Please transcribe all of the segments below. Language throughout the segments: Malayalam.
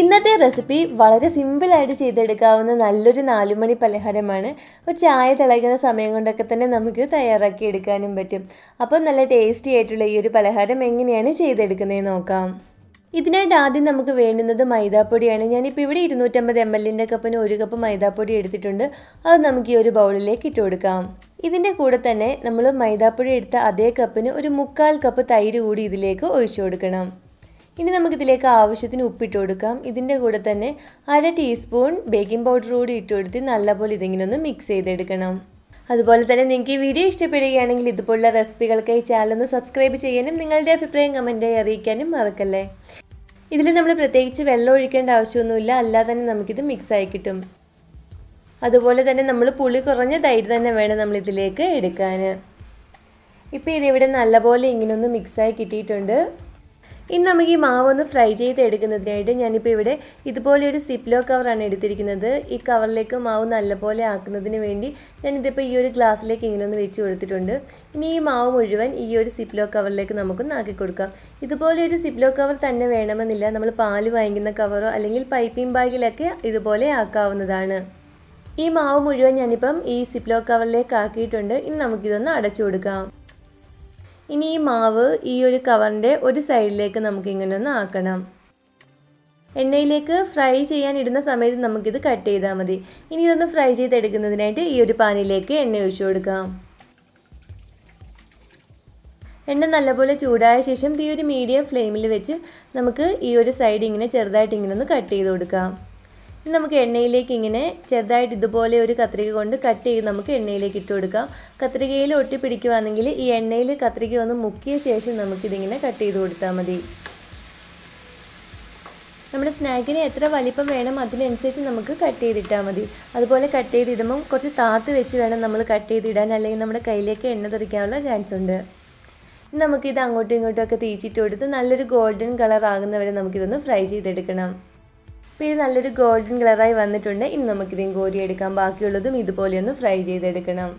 ഇന്നത്തെ റെസിപ്പി വളരെ സിമ്പിളായിട്ട് ചെയ്തെടുക്കാവുന്ന നല്ലൊരു നാലുമണി പലഹാരമാണ് ഒരു ചായ തിളയ്ക്കുന്ന സമയം കൊണ്ടൊക്കെ തന്നെ നമുക്ക് തയ്യാറാക്കി എടുക്കാനും പറ്റും അപ്പോൾ നല്ല ടേസ്റ്റി ആയിട്ടുള്ള ഈ ഒരു പലഹാരം എങ്ങനെയാണ് ചെയ്തെടുക്കുന്നത് നോക്കാം ഇതിനായിട്ട് ആദ്യം നമുക്ക് വേണ്ടുന്നത് മൈദാപ്പൊടിയാണ് ഞാനിപ്പോൾ ഇവിടെ ഇരുന്നൂറ്റമ്പത് എം എല്ലിൻ്റെ കപ്പിന് ഒരു കപ്പ് മൈദാപ്പൊടി എടുത്തിട്ടുണ്ട് അത് നമുക്ക് ഈ ഒരു ബൗളിലേക്ക് ഇട്ട് കൊടുക്കാം ഇതിൻ്റെ കൂടെ തന്നെ നമ്മൾ മൈദാപ്പൊടി എടുത്ത അതേ കപ്പിന് ഒരു മുക്കാൽ കപ്പ് തൈര് കൂടി ഇതിലേക്ക് ഒഴിച്ചു കൊടുക്കണം ഇനി നമുക്കിതിലേക്ക് ആവശ്യത്തിന് ഉപ്പിട്ട് കൊടുക്കാം ഇതിൻ്റെ കൂടെ തന്നെ അര ടീസ്പൂൺ ബേക്കിംഗ് പൗഡർ കൂടി ഇട്ട് കൊടുത്ത് നല്ലപോലെ ഇതിങ്ങനെ ഒന്ന് മിക്സ് ചെയ്തെടുക്കണം അതുപോലെ തന്നെ നിങ്ങൾക്ക് ഈ വീഡിയോ ഇഷ്ടപ്പെടുകയാണെങ്കിൽ ഇതുപോലുള്ള ചാനൽ ചാനലൊന്ന് സബ്സ്ക്രൈബ് ചെയ്യാനും നിങ്ങളുടെ അഭിപ്രായം കമൻറ്റായി അറിയിക്കാനും മറക്കല്ലേ ഇതിൽ നമ്മൾ പ്രത്യേകിച്ച് വെള്ളം ഒഴിക്കേണ്ട ആവശ്യമൊന്നുമില്ല അല്ലാതെ തന്നെ നമുക്കിത് മിക്സായി കിട്ടും അതുപോലെ തന്നെ നമ്മൾ പുളി കുറഞ്ഞ തൈര് തന്നെ വേണം നമ്മൾ ഇതിലേക്ക് എടുക്കാൻ ഇപ്പോൾ ഇതിവിടെ നല്ലപോലെ ഇങ്ങനെ ഒന്ന് മിക്സായി കിട്ടിയിട്ടുണ്ട് ഇനി നമുക്ക് ഈ മാവ് ഒന്ന് ഫ്രൈ ചെയ്ത് എടുക്കുന്നതിനായിട്ട് ഞാനിപ്പോൾ ഇവിടെ ഇതുപോലെ ഒരു സിപ്ലോ കവറാണ് എടുത്തിരിക്കുന്നത് ഈ കവറിലേക്ക് മാവ് നല്ലപോലെ ആക്കുന്നതിന് വേണ്ടി ഞാനിതിപ്പോൾ ഈ ഒരു ഗ്ലാസ്സിലേക്ക് ഇങ്ങനെ ഒന്ന് വെച്ച് കൊടുത്തിട്ടുണ്ട് ഇനി ഈ മാവ് മുഴുവൻ ഈ ഒരു സിപ്ലോ കവറിലേക്ക് നമുക്കൊന്ന് ആക്കി കൊടുക്കാം ഇതുപോലെ ഒരു സിപ്ലോ കവർ തന്നെ വേണമെന്നില്ല നമ്മൾ പാല് വാങ്ങിക്കുന്ന കവറോ അല്ലെങ്കിൽ പൈപ്പിംഗ് ബാഗിലൊക്കെ ഇതുപോലെ ആക്കാവുന്നതാണ് ഈ മാവ് മുഴുവൻ ഞാനിപ്പം ഈ സിപ്ലോ കവറിലേക്ക് ആക്കിയിട്ടുണ്ട് ഇനി നമുക്കിതൊന്ന് അടച്ചു കൊടുക്കാം ഇനി ഈ മാവ് ഈ ഒരു കവറിൻ്റെ ഒരു സൈഡിലേക്ക് നമുക്ക് ഇങ്ങനെ ഒന്ന് ആക്കണം എണ്ണയിലേക്ക് ഫ്രൈ ചെയ്യാൻ ഇടുന്ന സമയത്ത് നമുക്കിത് കട്ട് ചെയ്താൽ മതി ഇനി ഇതൊന്ന് ഫ്രൈ ചെയ്തെടുക്കുന്നതിനായിട്ട് ഈ ഒരു പാനിലേക്ക് എണ്ണ ഒഴിച്ചു കൊടുക്കാം എണ്ണ നല്ലപോലെ ചൂടായ ശേഷം ഈ ഒരു മീഡിയം ഫ്ലെയിമിൽ വെച്ച് നമുക്ക് ഈ ഒരു സൈഡ് ഇങ്ങനെ ചെറുതായിട്ട് ഇങ്ങനെ ഒന്ന് കട്ട് ചെയ്ത് കൊടുക്കാം നമുക്ക് എണ്ണയിലേക്ക് ഇങ്ങനെ ചെറുതായിട്ട് ഇതുപോലെ ഒരു കത്രിക കൊണ്ട് കട്ട് ചെയ്ത് നമുക്ക് എണ്ണയിലേക്ക് ഇട്ട് കൊടുക്കാം കത്രികയിൽ ഒട്ടി പിടിക്കുവാണെങ്കിൽ ഈ എണ്ണയിൽ കത്രിക ഒന്ന് മുക്കിയ ശേഷം നമുക്കിതിങ്ങനെ കട്ട് ചെയ്ത് കൊടുത്താൽ മതി നമ്മുടെ സ്നാക്കിന് എത്ര വലിപ്പം വേണം അതിനനുസരിച്ച് നമുക്ക് കട്ട് ചെയ്തിട്ടാൽ മതി അതുപോലെ കട്ട് ചെയ്തിടുമ്പം കുറച്ച് താത്ത് വെച്ച് വേണം നമ്മൾ കട്ട് ചെയ്തിടാൻ അല്ലെങ്കിൽ നമ്മുടെ കയ്യിലേക്ക് എണ്ണ തെറിക്കാനുള്ള ചാൻസ് ഉണ്ട് നമുക്കിത് അങ്ങോട്ടും ഇങ്ങോട്ടും ഒക്കെ തീച്ചിട്ട് കൊടുത്ത് നല്ലൊരു ഗോൾഡൻ കളർ ആകുന്നവരെ നമുക്കിതൊന്ന് ഫ്രൈ ചെയ്തെടുക്കണം ഇപ്പോൾ ഇത് നല്ലൊരു ഗോൾഡൻ കളറായി വന്നിട്ടുണ്ട് ഇനി നമുക്കിതേം എടുക്കാം ബാക്കിയുള്ളതും ഇതുപോലെ ഒന്ന് ഫ്രൈ ചെയ്തെടുക്കണം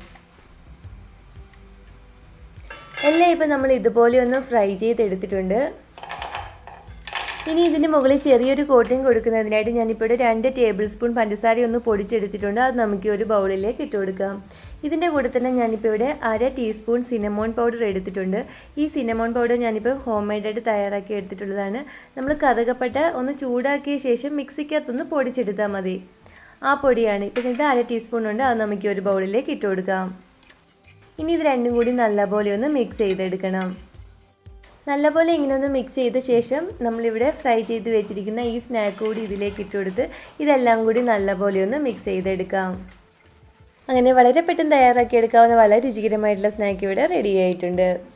എല്ലാം ഇപ്പം നമ്മൾ ഇതുപോലെ ഒന്ന് ഫ്രൈ ചെയ്തെടുത്തിട്ടുണ്ട് ഇനി ഇതിന് മുകളിൽ ചെറിയൊരു കോട്ടിംഗ് കൊടുക്കുന്നതിനായിട്ട് ഞാനിപ്പോൾ ഇവിടെ രണ്ട് ടേബിൾ സ്പൂൺ പഞ്ചസാര ഒന്ന് പൊടിച്ചെടുത്തിട്ടുണ്ട് അത് നമുക്ക് ഒരു ബൗളിലേക്ക് ഇട്ട് കൊടുക്കാം ഇതിൻ്റെ കൂടെ തന്നെ ഞാനിപ്പോൾ ഇവിടെ അര ടീസ്പൂൺ സിനമോൺ പൗഡർ എടുത്തിട്ടുണ്ട് ഈ സിനമോൺ പൗഡർ ഞാനിപ്പോൾ ഹോം മെയ്ഡായിട്ട് തയ്യാറാക്കി എടുത്തിട്ടുള്ളതാണ് നമ്മൾ കറുകപ്പെട്ട ഒന്ന് ചൂടാക്കിയ ശേഷം മിക്സിക്കകത്തൊന്ന് പൊടിച്ചെടുത്താൽ മതി ആ പൊടിയാണ് ഇപ്പം ഇത് അര ടീസ്പൂൺ ഉണ്ട് അത് നമുക്ക് ഒരു ബൗളിലേക്ക് ഇട്ട് കൊടുക്കാം ഇനി ഇത് രണ്ടും കൂടി നല്ലപോലെ ഒന്ന് മിക്സ് ചെയ്തെടുക്കണം നല്ലപോലെ ഇങ്ങനെ ഒന്ന് മിക്സ് ചെയ്ത ശേഷം നമ്മളിവിടെ ഫ്രൈ ചെയ്ത് വെച്ചിരിക്കുന്ന ഈ സ്നാക്ക് കൂടി ഇതിലേക്ക് ഇട്ടുകൊടുത്ത് ഇതെല്ലാം കൂടി നല്ലപോലെ ഒന്ന് മിക്സ് ചെയ്തെടുക്കാം അങ്ങനെ വളരെ പെട്ടെന്ന് തയ്യാറാക്കി എടുക്കാവുന്ന വളരെ രുചികരമായിട്ടുള്ള സ്നാക്ക് ഇവിടെ റെഡി ആയിട്ടുണ്ട്